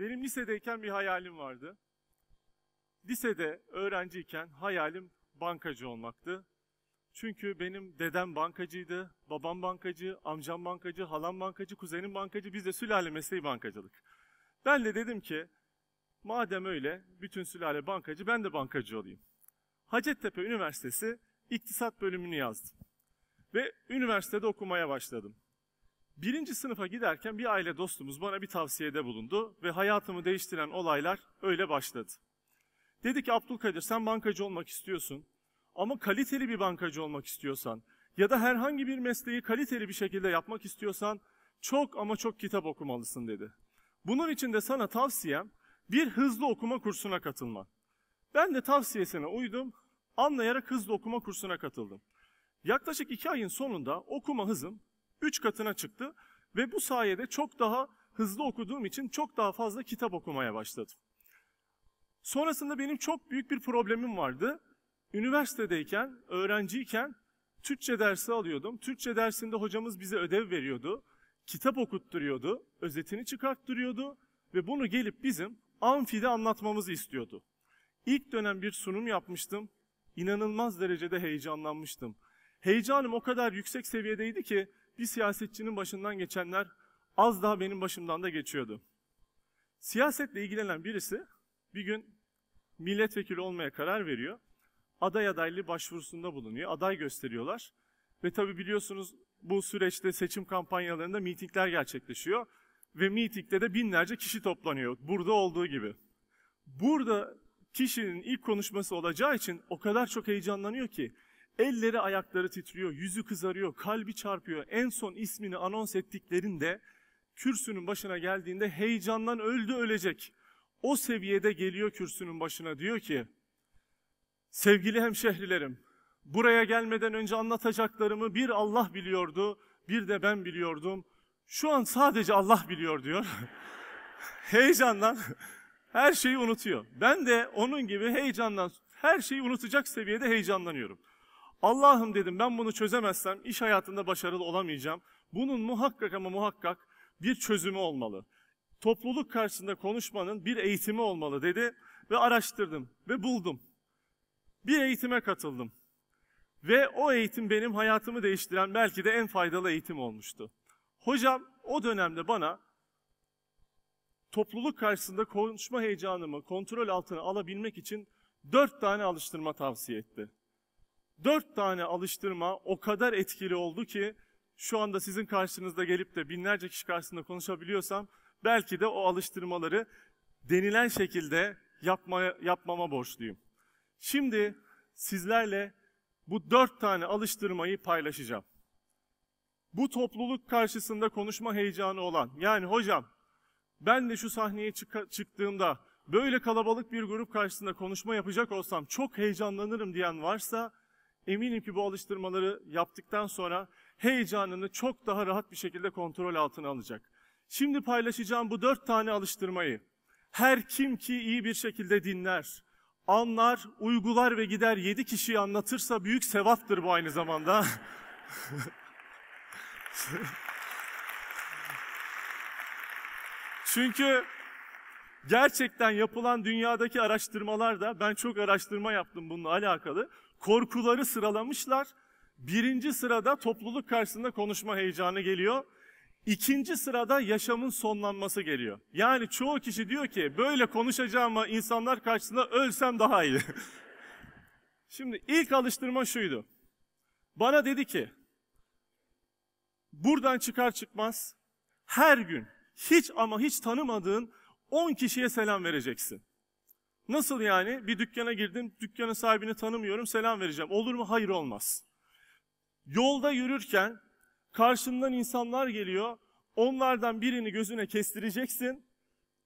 Benim lisedeyken bir hayalim vardı. Lisede öğrenciyken hayalim bankacı olmaktı. Çünkü benim dedem bankacıydı, babam bankacı, amcam bankacı, halam bankacı, kuzenim bankacı, biz de sülale mesleği bankacılık. Ben de dedim ki, madem öyle bütün sülale bankacı, ben de bankacı olayım. Hacettepe Üniversitesi İktisat bölümünü yazdım. Ve üniversitede okumaya başladım. Birinci sınıfa giderken bir aile dostumuz bana bir tavsiyede bulundu ve hayatımı değiştiren olaylar öyle başladı. Dedi ki Abdülkadir sen bankacı olmak istiyorsun ama kaliteli bir bankacı olmak istiyorsan ya da herhangi bir mesleği kaliteli bir şekilde yapmak istiyorsan çok ama çok kitap okumalısın dedi. Bunun için de sana tavsiyem bir hızlı okuma kursuna katılma. Ben de tavsiyesine uydum, anlayarak hızlı okuma kursuna katıldım. Yaklaşık iki ayın sonunda okuma hızım 3 katına çıktı ve bu sayede çok daha hızlı okuduğum için çok daha fazla kitap okumaya başladım. Sonrasında benim çok büyük bir problemim vardı. Üniversitedeyken, öğrenciyken Türkçe dersi alıyordum. Türkçe dersinde hocamız bize ödev veriyordu. Kitap okutturuyordu, özetini çıkarttırıyordu ve bunu gelip bizim amfide anlatmamızı istiyordu. İlk dönem bir sunum yapmıştım. İnanılmaz derecede heyecanlanmıştım. Heyecanım o kadar yüksek seviyedeydi ki bir siyasetçinin başından geçenler az daha benim başımdan da geçiyordu. Siyasetle ilgilenen birisi bir gün milletvekili olmaya karar veriyor. Aday adaylı başvurusunda bulunuyor. Aday gösteriyorlar. Ve tabi biliyorsunuz bu süreçte seçim kampanyalarında mitingler gerçekleşiyor. Ve mitingde de binlerce kişi toplanıyor. Burada olduğu gibi. Burada kişinin ilk konuşması olacağı için o kadar çok heyecanlanıyor ki Elleri ayakları titriyor, yüzü kızarıyor, kalbi çarpıyor. En son ismini anons ettiklerinde kürsünün başına geldiğinde heyecandan öldü ölecek. O seviyede geliyor kürsünün başına diyor ki Sevgili hemşehrilerim, buraya gelmeden önce anlatacaklarımı bir Allah biliyordu, bir de ben biliyordum. Şu an sadece Allah biliyor diyor. heyecandan her şeyi unutuyor. Ben de onun gibi heyecandan her şeyi unutacak seviyede heyecanlanıyorum. Allah'ım dedim ben bunu çözemezsem iş hayatında başarılı olamayacağım. Bunun muhakkak ama muhakkak bir çözümü olmalı. Topluluk karşısında konuşmanın bir eğitimi olmalı dedi ve araştırdım ve buldum. Bir eğitime katıldım. Ve o eğitim benim hayatımı değiştiren belki de en faydalı eğitim olmuştu. Hocam o dönemde bana topluluk karşısında konuşma heyecanımı kontrol altına alabilmek için dört tane alıştırma tavsiye etti. Dört tane alıştırma o kadar etkili oldu ki şu anda sizin karşınızda gelip de binlerce kişi karşısında konuşabiliyorsam belki de o alıştırmaları denilen şekilde yapmaya, yapmama borçluyum. Şimdi sizlerle bu dört tane alıştırmayı paylaşacağım. Bu topluluk karşısında konuşma heyecanı olan, yani hocam ben de şu sahneye çık çıktığımda böyle kalabalık bir grup karşısında konuşma yapacak olsam çok heyecanlanırım diyen varsa Eminim ki bu alıştırmaları yaptıktan sonra heyecanını çok daha rahat bir şekilde kontrol altına alacak. Şimdi paylaşacağım bu dört tane alıştırmayı her kim ki iyi bir şekilde dinler, anlar, uygular ve gider yedi kişiyi anlatırsa büyük sevaptır bu aynı zamanda. Çünkü gerçekten yapılan dünyadaki araştırmalar da ben çok araştırma yaptım bununla alakalı korkuları sıralamışlar. Birinci sırada topluluk karşısında konuşma heyecanı geliyor. İkinci sırada yaşamın sonlanması geliyor. Yani çoğu kişi diyor ki böyle konuşacağıma insanlar karşısında ölsem daha iyi. Şimdi ilk alıştırma şuydu. Bana dedi ki buradan çıkar çıkmaz her gün hiç ama hiç tanımadığın 10 kişiye selam vereceksin. Nasıl yani? Bir dükkana girdim, dükkanın sahibini tanımıyorum, selam vereceğim. Olur mu? Hayır olmaz. Yolda yürürken karşımdan insanlar geliyor. Onlardan birini gözüne kestireceksin.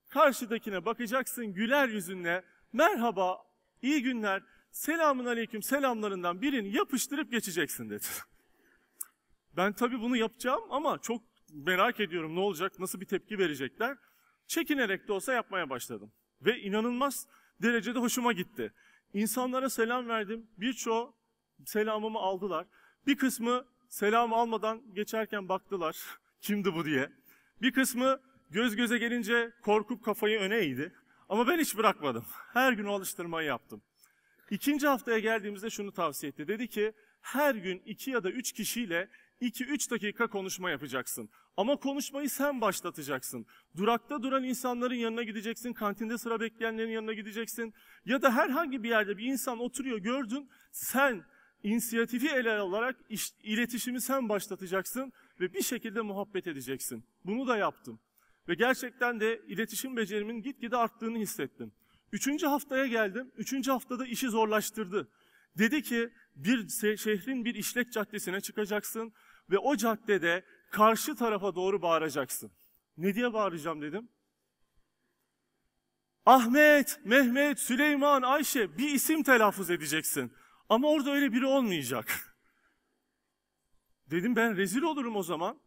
Karşıdakine bakacaksın güler yüzünle. Merhaba, iyi günler, selamun aleyküm selamlarından birini yapıştırıp geçeceksin dedi. Ben tabii bunu yapacağım ama çok merak ediyorum ne olacak, nasıl bir tepki verecekler. Çekinerek de olsa yapmaya başladım. Ve inanılmaz derecede hoşuma gitti. İnsanlara selam verdim. Birçoğu selamımı aldılar. Bir kısmı selam almadan geçerken baktılar. Kimdi bu diye. Bir kısmı göz göze gelince korkup kafayı öne eğdi. Ama ben hiç bırakmadım. Her gün o alıştırmayı yaptım. İkinci haftaya geldiğimizde şunu tavsiye etti. Dedi ki her gün iki ya da üç kişiyle 2-3 dakika konuşma yapacaksın. Ama konuşmayı sen başlatacaksın. Durakta duran insanların yanına gideceksin, kantinde sıra bekleyenlerin yanına gideceksin. Ya da herhangi bir yerde bir insan oturuyor gördün, sen inisiyatifi ele alarak iş, iletişimi sen başlatacaksın ve bir şekilde muhabbet edeceksin. Bunu da yaptım. Ve gerçekten de iletişim becerimin gitgide arttığını hissettim. Üçüncü haftaya geldim. Üçüncü haftada işi zorlaştırdı. Dedi ki bir şehrin bir işlek caddesine çıkacaksın ve o caddede karşı tarafa doğru bağıracaksın. Ne diye bağıracağım dedim. Ahmet, Mehmet, Süleyman, Ayşe bir isim telaffuz edeceksin. Ama orada öyle biri olmayacak. Dedim ben rezil olurum o zaman.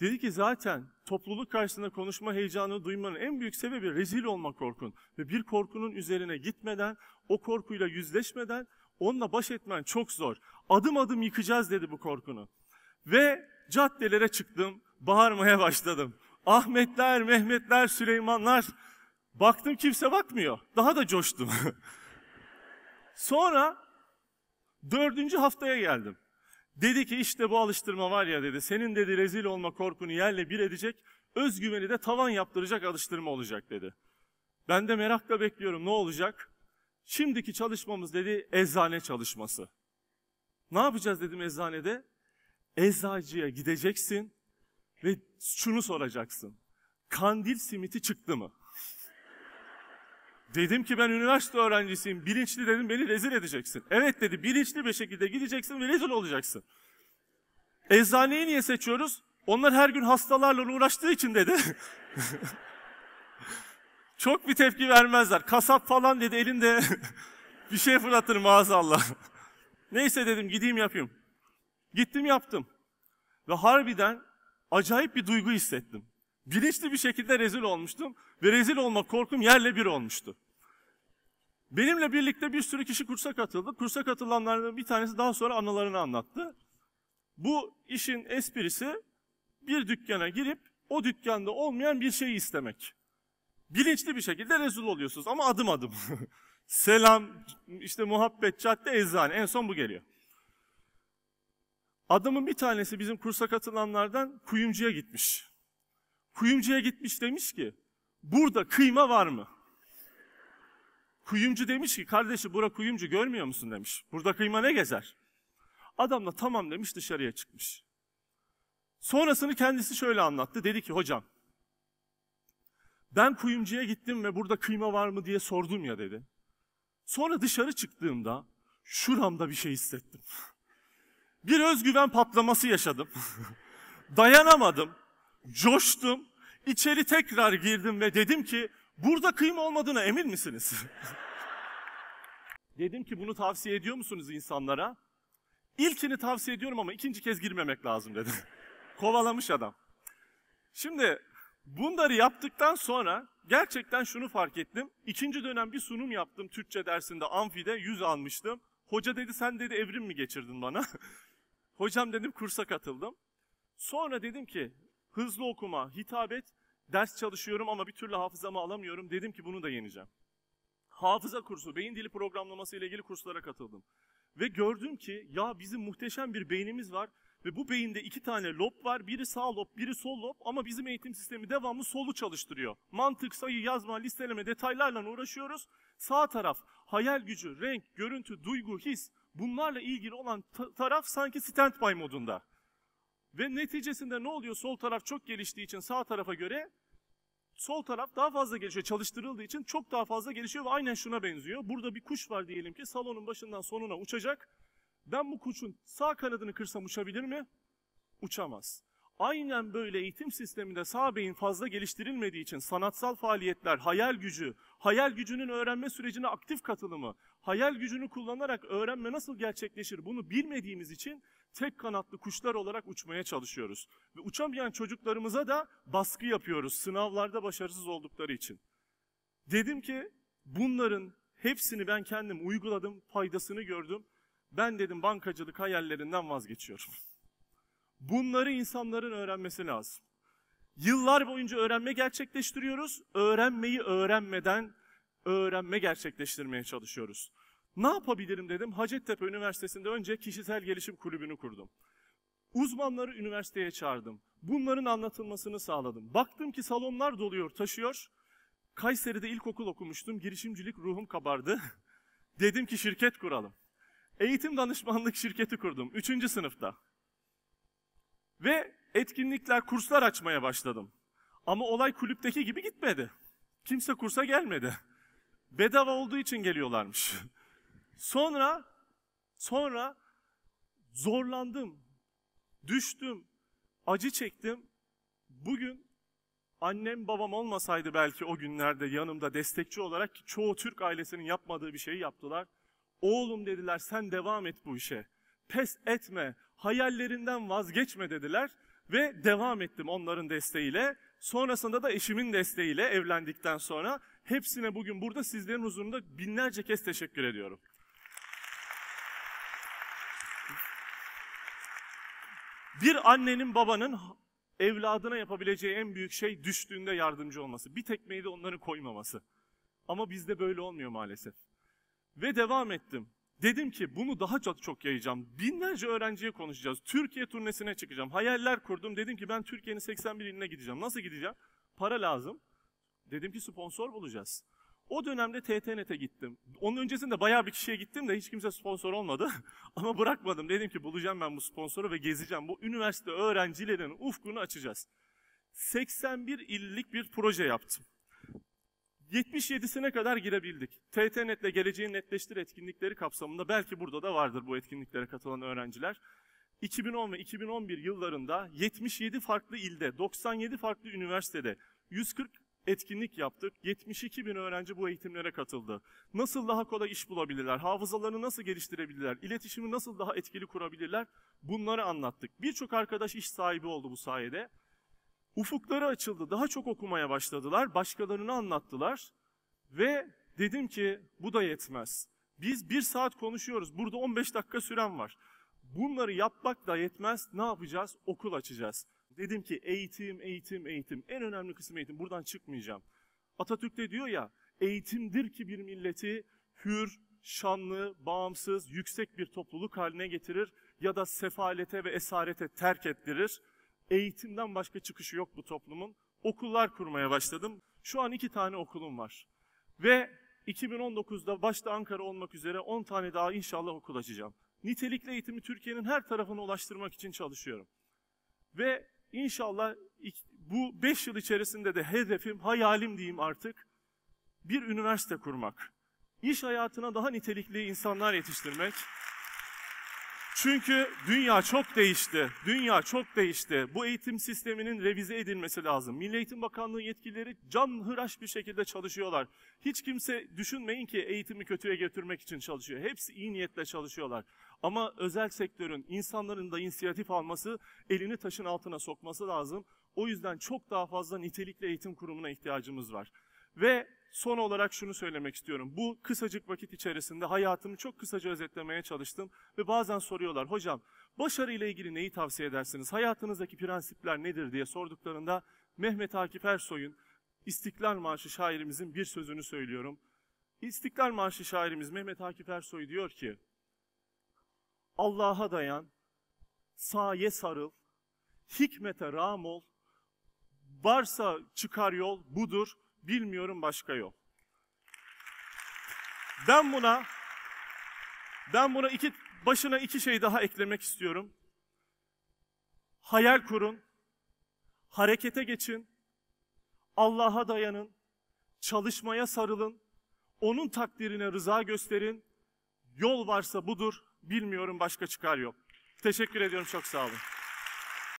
Dedi ki zaten topluluk karşısında konuşma heyecanını duymanın en büyük sebebi rezil olma korkun. Ve bir korkunun üzerine gitmeden, o korkuyla yüzleşmeden Onunla baş etmen çok zor. Adım adım yıkacağız dedi bu korkunu. Ve caddelere çıktım, bağırmaya başladım. Ahmetler, Mehmetler, Süleymanlar. Baktım kimse bakmıyor. Daha da coştum. Sonra dördüncü haftaya geldim. Dedi ki işte bu alıştırma var ya dedi. Senin dedi rezil olma korkunu yerle bir edecek. Özgüveni de tavan yaptıracak alıştırma olacak dedi. Ben de merakla bekliyorum ne olacak? Şimdiki çalışmamız dedi eczane çalışması. Ne yapacağız dedim eczanede? Eczacıya gideceksin ve şunu soracaksın. Kandil simiti çıktı mı? Dedim ki ben üniversite öğrencisiyim. Bilinçli dedim beni rezil edeceksin. Evet dedi bilinçli bir şekilde gideceksin ve rezil olacaksın. Eczaneyi niye seçiyoruz? Onlar her gün hastalarla uğraştığı için dedi. Çok bir tepki vermezler. Kasap falan dedi elinde bir şey fırlatır maazallah. Neyse dedim gideyim yapayım. Gittim yaptım. Ve harbiden acayip bir duygu hissettim. Bilinçli bir şekilde rezil olmuştum ve rezil olma korkum yerle bir olmuştu. Benimle birlikte bir sürü kişi kursa katıldı. Kursa katılanlardan bir tanesi daha sonra anılarını anlattı. Bu işin esprisi bir dükkana girip o dükkanda olmayan bir şeyi istemek. Bilinçli bir şekilde rezil oluyorsunuz ama adım adım. Selam, işte muhabbet, cadde, eczane. En son bu geliyor. Adamın bir tanesi bizim kursa katılanlardan kuyumcuya gitmiş. Kuyumcuya gitmiş demiş ki, burada kıyma var mı? Kuyumcu demiş ki, kardeşi bura kuyumcu görmüyor musun demiş. Burada kıyma ne gezer? Adam da tamam demiş dışarıya çıkmış. Sonrasını kendisi şöyle anlattı. Dedi ki hocam ben kuyumcuya gittim ve burada kıyma var mı diye sordum ya dedi. Sonra dışarı çıktığımda şuramda bir şey hissettim. Bir özgüven patlaması yaşadım. Dayanamadım. Coştum. İçeri tekrar girdim ve dedim ki burada kıyma olmadığına emin misiniz? dedim ki bunu tavsiye ediyor musunuz insanlara? İlkini tavsiye ediyorum ama ikinci kez girmemek lazım dedi. Kovalamış adam. Şimdi Bunları yaptıktan sonra gerçekten şunu fark ettim. İkinci dönem bir sunum yaptım Türkçe dersinde amfide 100 almıştım. Hoca dedi sen dedi evrim mi geçirdin bana? Hocam dedim kursa katıldım. Sonra dedim ki hızlı okuma, hitabet, ders çalışıyorum ama bir türlü hafızamı alamıyorum. Dedim ki bunu da yeneceğim. Hafıza kursu, beyin dili programlaması ile ilgili kurslara katıldım. Ve gördüm ki ya bizim muhteşem bir beynimiz var ve bu beyinde iki tane lob var. Biri sağ lob, biri sol lob ama bizim eğitim sistemi devamlı solu çalıştırıyor. Mantık, sayı, yazma, listeleme, detaylarla uğraşıyoruz. Sağ taraf hayal gücü, renk, görüntü, duygu, his bunlarla ilgili olan ta taraf sanki standby modunda. Ve neticesinde ne oluyor? Sol taraf çok geliştiği için sağ tarafa göre sol taraf daha fazla gelişiyor. Çalıştırıldığı için çok daha fazla gelişiyor ve aynen şuna benziyor. Burada bir kuş var diyelim ki salonun başından sonuna uçacak ben bu kuşun sağ kanadını kırsam uçabilir mi? Uçamaz. Aynen böyle eğitim sisteminde sağ beyin fazla geliştirilmediği için sanatsal faaliyetler, hayal gücü, hayal gücünün öğrenme sürecine aktif katılımı, hayal gücünü kullanarak öğrenme nasıl gerçekleşir bunu bilmediğimiz için tek kanatlı kuşlar olarak uçmaya çalışıyoruz. Ve uçamayan çocuklarımıza da baskı yapıyoruz sınavlarda başarısız oldukları için. Dedim ki bunların hepsini ben kendim uyguladım, faydasını gördüm. Ben dedim bankacılık hayallerinden vazgeçiyorum. Bunları insanların öğrenmesi lazım. Yıllar boyunca öğrenme gerçekleştiriyoruz. Öğrenmeyi öğrenmeden öğrenme gerçekleştirmeye çalışıyoruz. Ne yapabilirim dedim. Hacettepe Üniversitesi'nde önce kişisel gelişim kulübünü kurdum. Uzmanları üniversiteye çağırdım. Bunların anlatılmasını sağladım. Baktım ki salonlar doluyor, taşıyor. Kayseri'de ilkokul okumuştum. Girişimcilik ruhum kabardı. dedim ki şirket kuralım eğitim danışmanlık şirketi kurdum 3. sınıfta. Ve etkinlikler, kurslar açmaya başladım. Ama olay kulüpteki gibi gitmedi. Kimse kursa gelmedi. Bedava olduğu için geliyorlarmış. Sonra sonra zorlandım. Düştüm. Acı çektim. Bugün annem babam olmasaydı belki o günlerde yanımda destekçi olarak ki çoğu Türk ailesinin yapmadığı bir şeyi yaptılar. Oğlum dediler sen devam et bu işe. Pes etme, hayallerinden vazgeçme dediler ve devam ettim onların desteğiyle. Sonrasında da eşimin desteğiyle evlendikten sonra hepsine bugün burada sizlerin huzurunda binlerce kez teşekkür ediyorum. Bir annenin babanın evladına yapabileceği en büyük şey düştüğünde yardımcı olması. Bir tekmeyi de onların koymaması. Ama bizde böyle olmuyor maalesef. Ve devam ettim. Dedim ki bunu daha çok çok yayacağım. Binlerce öğrenciye konuşacağız. Türkiye turnesine çıkacağım. Hayaller kurdum. Dedim ki ben Türkiye'nin 81 iline gideceğim. Nasıl gideceğim? Para lazım. Dedim ki sponsor bulacağız. O dönemde TTNET'e gittim. Onun öncesinde bayağı bir kişiye gittim de hiç kimse sponsor olmadı. Ama bırakmadım. Dedim ki bulacağım ben bu sponsoru ve gezeceğim. Bu üniversite öğrencilerinin ufkunu açacağız. 81 illik bir proje yaptım. 77'sine kadar girebildik. TTNet'le Geleceğin Netleştir etkinlikleri kapsamında belki burada da vardır bu etkinliklere katılan öğrenciler. 2010 ve 2011 yıllarında 77 farklı ilde, 97 farklı üniversitede 140 etkinlik yaptık. 72 bin öğrenci bu eğitimlere katıldı. Nasıl daha kolay iş bulabilirler, hafızalarını nasıl geliştirebilirler, iletişimi nasıl daha etkili kurabilirler bunları anlattık. Birçok arkadaş iş sahibi oldu bu sayede. Ufukları açıldı. Daha çok okumaya başladılar. Başkalarını anlattılar. Ve dedim ki bu da yetmez. Biz bir saat konuşuyoruz. Burada 15 dakika süren var. Bunları yapmak da yetmez. Ne yapacağız? Okul açacağız. Dedim ki eğitim, eğitim, eğitim. En önemli kısım eğitim. Buradan çıkmayacağım. Atatürk de diyor ya, eğitimdir ki bir milleti hür, şanlı, bağımsız, yüksek bir topluluk haline getirir ya da sefalete ve esarete terk ettirir. Eğitimden başka çıkışı yok bu toplumun. Okullar kurmaya başladım. Şu an iki tane okulum var. Ve 2019'da başta Ankara olmak üzere 10 tane daha inşallah okul açacağım. Nitelikli eğitimi Türkiye'nin her tarafına ulaştırmak için çalışıyorum. Ve inşallah bu 5 yıl içerisinde de hedefim, hayalim diyeyim artık bir üniversite kurmak. İş hayatına daha nitelikli insanlar yetiştirmek. Çünkü dünya çok değişti. Dünya çok değişti. Bu eğitim sisteminin revize edilmesi lazım. Milli Eğitim Bakanlığı yetkilileri can hıraş bir şekilde çalışıyorlar. Hiç kimse düşünmeyin ki eğitimi kötüye götürmek için çalışıyor. Hepsi iyi niyetle çalışıyorlar. Ama özel sektörün, insanların da inisiyatif alması, elini taşın altına sokması lazım. O yüzden çok daha fazla nitelikli eğitim kurumuna ihtiyacımız var. Ve son olarak şunu söylemek istiyorum. Bu kısacık vakit içerisinde hayatımı çok kısaca özetlemeye çalıştım ve bazen soruyorlar hocam başarı ile ilgili neyi tavsiye edersiniz? Hayatınızdaki prensipler nedir diye sorduklarında Mehmet Akif Ersoy'un İstiklal Marşı şairimizin bir sözünü söylüyorum. İstiklal Marşı şairimiz Mehmet Akif Ersoy diyor ki Allah'a dayan, saye sarıl, hikmete ram ol, varsa çıkar yol budur, Bilmiyorum başka yok. Ben buna ben buna iki başına iki şey daha eklemek istiyorum. Hayal kurun. Harekete geçin. Allah'a dayanın. Çalışmaya sarılın. Onun takdirine rıza gösterin. Yol varsa budur. Bilmiyorum başka çıkar yok. Teşekkür ediyorum çok sağ olun.